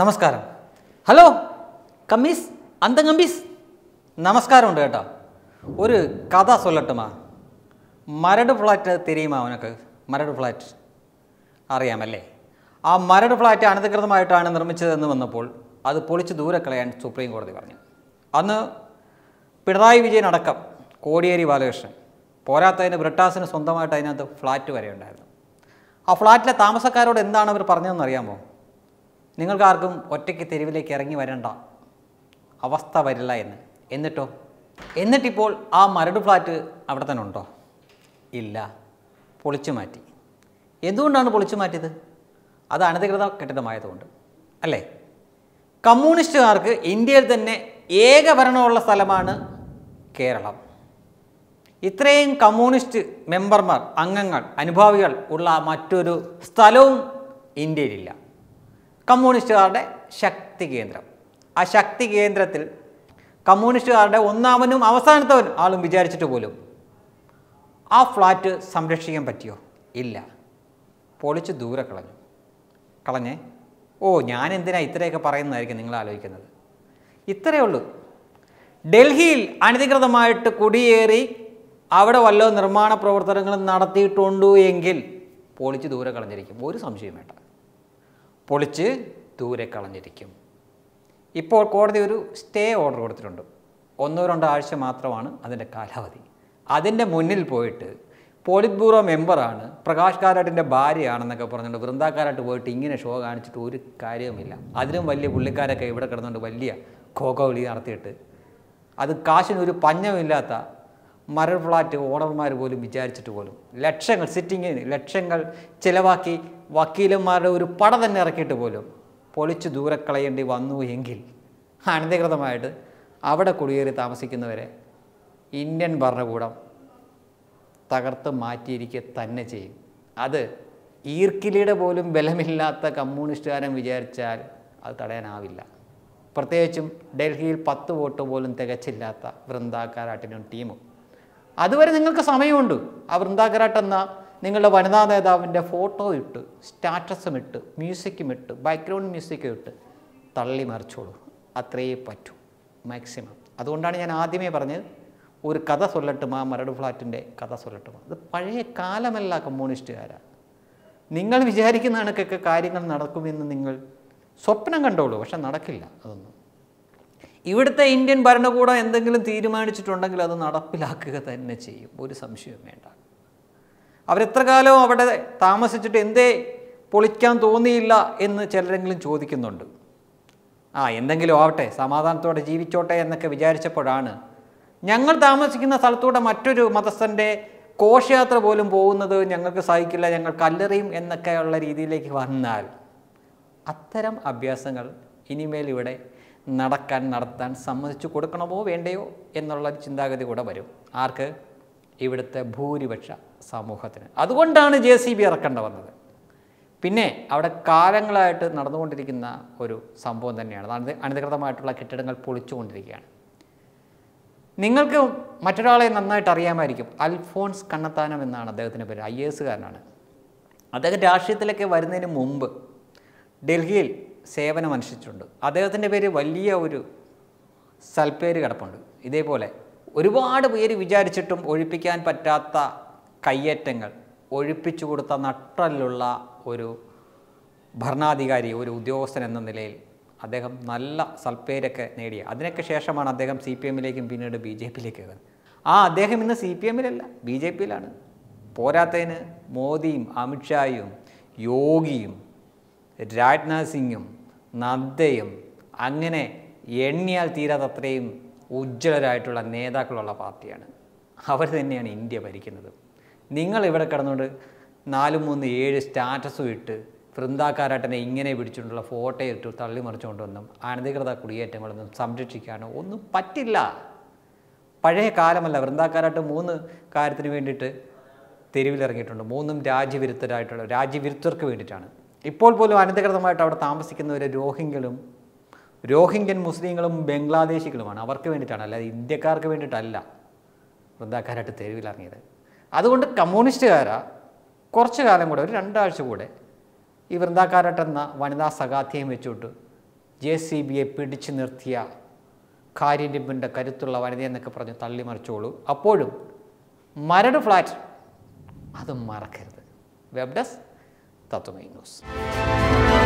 നമസ്കാരം ഹലോ കമ്മീസ് അന്തം നമസ്കാരം നമസ്കാരമുണ്ട് കേട്ടോ ഒരു കഥ സൊല്ലട്ടുമാ മരട് ഫ്ലാറ്റ് തിരിയുമാ അവനക്ക് മരട് ഫ്ലാറ്റ് അറിയാമല്ലേ ആ മരട് ഫ്ലാറ്റ് അനധികൃതമായിട്ടാണ് നിർമ്മിച്ചതെന്ന് വന്നപ്പോൾ അത് പൊളിച്ച് ദൂരെ കളയാൻ സുപ്രീം കോടതി പറഞ്ഞു അന്ന് പിണറായി വിജയൻ അടക്കം കോടിയേരി ബാലകൃഷ്ണൻ പോരാത്തതിന് ബ്രിട്ടാസിന് സ്വന്തമായിട്ട് അതിനകത്ത് ഫ്ലാറ്റ് വരെ ഉണ്ടായിരുന്നു ആ ഫ്ലാറ്റിലെ താമസക്കാരോട് എന്താണ് അവർ പറഞ്ഞതെന്ന് അറിയാമോ നിങ്ങൾക്കാർക്കും ഒറ്റയ്ക്ക് തെരുവിലേക്ക് ഇറങ്ങി വരേണ്ട അവസ്ഥ വരില്ല എന്ന് എന്നിട്ടോ എന്നിട്ടിപ്പോൾ ആ മരട് ഫ്ലാറ്റ് അവിടെ തന്നെ ഉണ്ടോ ഇല്ല പൊളിച്ചു മാറ്റി എന്തുകൊണ്ടാണ് പൊളിച്ചു മാറ്റിയത് അത് അനധികൃത കെട്ടിടമായതുകൊണ്ട് അല്ലേ കമ്മ്യൂണിസ്റ്റുകാർക്ക് ഇന്ത്യയിൽ തന്നെ ഏകഭരണമുള്ള സ്ഥലമാണ് കേരളം ഇത്രയും കമ്മ്യൂണിസ്റ്റ് മെമ്പർമാർ അംഗങ്ങൾ അനുഭാവികൾ ഉള്ള മറ്റൊരു സ്ഥലവും ഇന്ത്യയിലില്ല കമ്മ്യൂണിസ്റ്റുകാരുടെ ശക്തി കേന്ദ്രം ആ ശക്തി കേന്ദ്രത്തിൽ കമ്മ്യൂണിസ്റ്റുകാരുടെ ഒന്നാമനും അവസാനത്തവനും ആളും വിചാരിച്ചിട്ട് പോലും ആ ഫ്ലാറ്റ് സംരക്ഷിക്കാൻ പറ്റിയോ ഇല്ല പൊളിച്ച് ദൂരെ കളഞ്ഞു കളഞ്ഞേ ഓ ഞാൻ എന്തിനാ ഇത്രയൊക്കെ പറയുന്നതായിരിക്കും നിങ്ങൾ ആലോചിക്കുന്നത് ഇത്രയേ ഉള്ളൂ ഡൽഹിയിൽ അനധികൃതമായിട്ട് കുടിയേറി അവിടെ വല്ല നിർമ്മാണ പ്രവർത്തനങ്ങളും നടത്തിയിട്ടുണ്ടോ എങ്കിൽ പൊളിച്ച് ദൂരെ കളഞ്ഞിരിക്കും ഒരു സംശയം വേണ്ട പൊളിച്ച് ദൂരെ കളഞ്ഞിരിക്കും ഇപ്പോൾ കോടതി ഒരു സ്റ്റേ ഓർഡർ കൊടുത്തിട്ടുണ്ട് ഒന്നോ രണ്ടോ ആഴ്ച മാത്രമാണ് അതിൻ്റെ കാലാവധി അതിൻ്റെ മുന്നിൽ പോയിട്ട് പോളിറ്റ് ബ്യൂറോ മെമ്പറാണ് പ്രകാശ് കാരാട്ടിൻ്റെ ഭാര്യയാണെന്നൊക്കെ പറഞ്ഞുകൊണ്ട് വൃന്ദാക്കാരായിട്ട് പോയിട്ട് ഇങ്ങനെ ഷോ കാണിച്ചിട്ട് ഒരു കാര്യവുമില്ല അതിലും വലിയ പുള്ളിക്കാരൊക്കെ ഇവിടെ കിടന്നുകൊണ്ട് വലിയ ഖോഖോ വിളി നടത്തിയിട്ട് അത് കാശിനൊരു പഞ്ഞമില്ലാത്ത മരൾ ഫ്ലാറ്റ് ഓണർമാർ പോലും വിചാരിച്ചിട്ട് പോലും ലക്ഷങ്ങൾ സിറ്റിങ്ങിന് ലക്ഷങ്ങൾ ചിലവാക്കി വക്കീലന്മാരുടെ ഒരു പട തന്നെ ഇറക്കിയിട്ട് പോലും പൊളിച്ച് ദൂരെ കളയേണ്ടി വന്നു എങ്കിൽ അനധികൃതമായിട്ട് അവിടെ കുടിയേറി താമസിക്കുന്നവരെ ഇന്ത്യൻ ഭരണകൂടം തകർത്ത് മാറ്റിയിരിക്കുക തന്നെ ചെയ്യും അത് ഈർക്കിലിയുടെ പോലും ബലമില്ലാത്ത കമ്മ്യൂണിസ്റ്റുകാരൻ വിചാരിച്ചാൽ അത് തടയാനാവില്ല പ്രത്യേകിച്ചും ഡൽഹിയിൽ പത്ത് വോട്ട് പോലും തികച്ചില്ലാത്ത വൃന്ദാ ടീമും അതുവരെ നിങ്ങൾക്ക് സമയമുണ്ട് ആ വൃന്ദാ എന്ന നിങ്ങളുടെ വനിതാ നേതാവിൻ്റെ ഫോട്ടോ ഇട്ട് സ്റ്റാറ്റസും ഇട്ട് മ്യൂസിക്കും ഇട്ട് ബാക്ക്ഗ്രൗണ്ട് മ്യൂസിക്കും ഇട്ട് തള്ളി മറിച്ചോളൂ അത്രയേ പറ്റൂ മാക്സിമം അതുകൊണ്ടാണ് ഞാൻ ആദ്യമേ പറഞ്ഞത് ഒരു കഥ സൊല്ലട്ടുമാ മരട് ഫ്ലാറ്റിൻ്റെ കഥ സൊല്ലട്ടുമാ അത് പഴയ കാലമല്ല കമ്മ്യൂണിസ്റ്റുകാരാണ് നിങ്ങൾ വിചാരിക്കുന്ന കണക്കൊക്കെ കാര്യങ്ങൾ നടക്കുമെന്ന് നിങ്ങൾ സ്വപ്നം കണ്ടോളൂ പക്ഷെ നടക്കില്ല അതൊന്നും ഇവിടുത്തെ ഇന്ത്യൻ ഭരണകൂടം എന്തെങ്കിലും തീരുമാനിച്ചിട്ടുണ്ടെങ്കിൽ അത് നടപ്പിലാക്കുക തന്നെ ചെയ്യും ഒരു സംശയവും വേണ്ട അവരെത്ര കാലവും അവിടെ താമസിച്ചിട്ട് എന്തേ പൊളിക്കാൻ തോന്നിയില്ല എന്ന് ചിലരെങ്കിലും ചോദിക്കുന്നുണ്ട് ആ എന്തെങ്കിലും ആവട്ടെ സമാധാനത്തോടെ ജീവിച്ചോട്ടെ എന്നൊക്കെ വിചാരിച്ചപ്പോഴാണ് ഞങ്ങൾ താമസിക്കുന്ന സ്ഥലത്തൂടെ മറ്റൊരു മതസ്ഥൻ്റെ കോശയാത്ര പോലും പോകുന്നത് ഞങ്ങൾക്ക് സഹിക്കില്ല ഞങ്ങൾ കല്ലെറിയും എന്നൊക്കെയുള്ള രീതിയിലേക്ക് വന്നാൽ അത്തരം അഭ്യാസങ്ങൾ ഇനിമേൽ ഇവിടെ നടക്കാൻ നടത്താൻ സമ്മതിച്ചു കൊടുക്കണമോ വേണ്ടയോ എന്നുള്ള ചിന്താഗതി കൂടെ വരും ആർക്ക് ഇവിടുത്തെ ഭൂരിപക്ഷ സമൂഹത്തിന് അതുകൊണ്ടാണ് ജെ സി ബി ഇറക്കേണ്ട വന്നത് പിന്നെ അവിടെ കാലങ്ങളായിട്ട് നടന്നുകൊണ്ടിരിക്കുന്ന ഒരു സംഭവം തന്നെയാണ് അനധികൃതമായിട്ടുള്ള കെട്ടിടങ്ങൾ പൊളിച്ചുകൊണ്ടിരിക്കുകയാണ് നിങ്ങൾക്ക് മറ്റൊരാളെ നന്നായിട്ട് അറിയാമായിരിക്കും അൽഫോൺസ് കണ്ണത്താനം എന്നാണ് അദ്ദേഹത്തിൻ്റെ പേര് ഐ കാരനാണ് അദ്ദേഹം രാഷ്ട്രീയത്തിലേക്ക് വരുന്നതിന് മുമ്പ് ഡൽഹിയിൽ സേവനമനുഷ്ഠിച്ചിട്ടുണ്ട് അദ്ദേഹത്തിൻ്റെ പേര് വലിയ ഒരു സൽപ്പേര് കിടപ്പുണ്ട് ഇതേപോലെ ഒരുപാട് പേര് വിചാരിച്ചിട്ടും ഒഴിപ്പിക്കാൻ പറ്റാത്ത കയ്യേറ്റങ്ങൾ ഒഴിപ്പിച്ചു കൊടുത്ത നട്ടലുള്ള ഒരു ഭരണാധികാരി ഒരു ഉദ്യോഗസ്ഥൻ എന്ന നിലയിൽ അദ്ദേഹം നല്ല സൽപ്പേരൊക്കെ നേടിയ അതിനൊക്കെ ശേഷമാണ് അദ്ദേഹം സി പി എമ്മിലേക്കും പിന്നീട് ബി ജെ പിയിലേക്ക് ആ അദ്ദേഹം ഇന്ന് സി പി എമ്മിലല്ല ബി ജെ പിയിലാണ് പോരാത്തതിന് മോദിയും അമിത്ഷായും യോഗിയും രാജ്നാഥ് സിംഗും നദ്ദയും അങ്ങനെ എണ്ണിയാൽ തീരാത്തത്രയും ഉജ്ജ്വലരായിട്ടുള്ള നേതാക്കളുള്ള പാർട്ടിയാണ് അവർ തന്നെയാണ് ഇന്ത്യ ഭരിക്കുന്നത് നിങ്ങൾ ഇവിടെ കിടന്നുകൊണ്ട് നാല് മൂന്ന് ഏഴ് സ്റ്റാറ്റസും ഇട്ട് വൃന്ദാക്കാരാട്ടനെ ഇങ്ങനെ പിടിച്ചുകൊണ്ടുള്ള ഫോട്ടോ ഇട്ട് തള്ളി മറിച്ചുകൊണ്ടൊന്നും അനധികൃത കുടിയേറ്റങ്ങളൊന്നും സംരക്ഷിക്കാനോ ഒന്നും പറ്റില്ല പഴയ കാലമല്ല വൃന്ദാക്കാരാട്ട് മൂന്ന് കാര്യത്തിന് വേണ്ടിയിട്ട് തെരുവിലിറങ്ങിയിട്ടുണ്ട് മൂന്നും രാജ്യവിരുദ്ധരായിട്ടുള്ള രാജ്യവിരുദ്ധർക്ക് വേണ്ടിയിട്ടാണ് ഇപ്പോൾ പോലും അനധികൃതമായിട്ട് അവിടെ താമസിക്കുന്നവർ രോഹിംഗ്യകളും രോഹിംഗ്യൻ മുസ്ലിങ്ങളും ബംഗ്ലാദേശികളുമാണ് അവർക്ക് വേണ്ടിയിട്ടാണ് അല്ലാതെ ഇന്ത്യക്കാർക്ക് വേണ്ടിയിട്ടല്ല വൃന്ദാക്കാരായിട്ട് തെരുവിലിറങ്ങിയത് അതുകൊണ്ട് കമ്മ്യൂണിസ്റ്റുകാരാ കുറച്ച് കാലം കൂടെ ഒരു രണ്ടാഴ്ച കൂടെ ഈ വൃന്ദാക്കാരട്ടെന്ന വനിതാ സഖാധ്യം വെച്ചോട്ട് ജെ സി ബിയെ പിടിച്ചു നിർത്തിയ കാര്യരിമ്പിൻ്റെ കരുത്തുള്ള വനിതയെന്നൊക്കെ പറഞ്ഞ് മറിച്ചോളൂ അപ്പോഴും മരട് ഫ്ലാറ്റ് അത് മറക്കരുത് വെബ് ഡെസ്ക് ന്യൂസ്